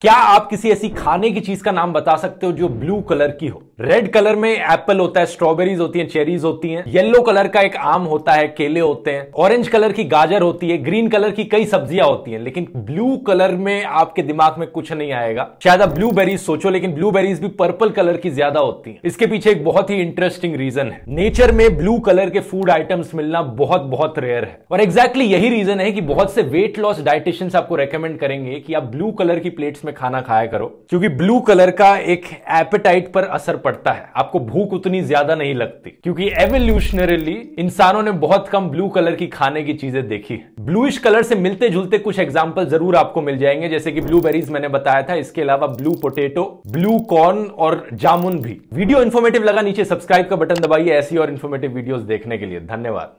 क्या आप किसी ऐसी खाने की चीज का नाम बता सकते हो जो ब्लू कलर की हो रेड कलर में एप्पल होता है स्ट्रॉबेरीज होती हैं चेरीज होती हैं येलो कलर का एक आम होता है केले होते हैं ऑरेंज कलर की गाजर होती है ग्रीन कलर की कई सब्जियां होती हैं लेकिन ब्लू कलर में आपके दिमाग में कुछ नहीं आएगा शायद आप ब्लू सोचो लेकिन ब्लू भी पर्पल कलर की ज्यादा होती है इसके पीछे एक बहुत ही इंटरेस्टिंग रीजन है नेचर में ब्लू कलर के फूड आइटम्स मिलना बहुत बहुत रेयर है और एग्जैक्टली exactly यही रीजन है कि बहुत से वेट लॉस डायटिशियंस आपको रेकमेंड करेंगे कि आप ब्लू कलर की प्लेट्स में खाना खाया करो क्योंकि ब्लू कलर का एक एपेटाइट पर असर पड़ता है आपको भूख उतनी ज्यादा नहीं लगती क्योंकि एवोल्यूशनरली इंसानों ने बहुत कम ब्लू कलर की खाने की चीजें देखी ब्लूइश कलर से मिलते जुलते कुछ एग्जाम्पल जरूर आपको मिल जाएंगे जैसे कि ब्लू मैंने बताया था इसके अलावा ब्लू पोटेटो ब्लू कॉर्न और जामुन भी वीडियो इन्फॉर्मेटिव लगा नीचे सब्सक्राइब का बटन दबाइए ऐसी और इन्फॉर्मेटिव वीडियोस देखने के लिए धन्यवाद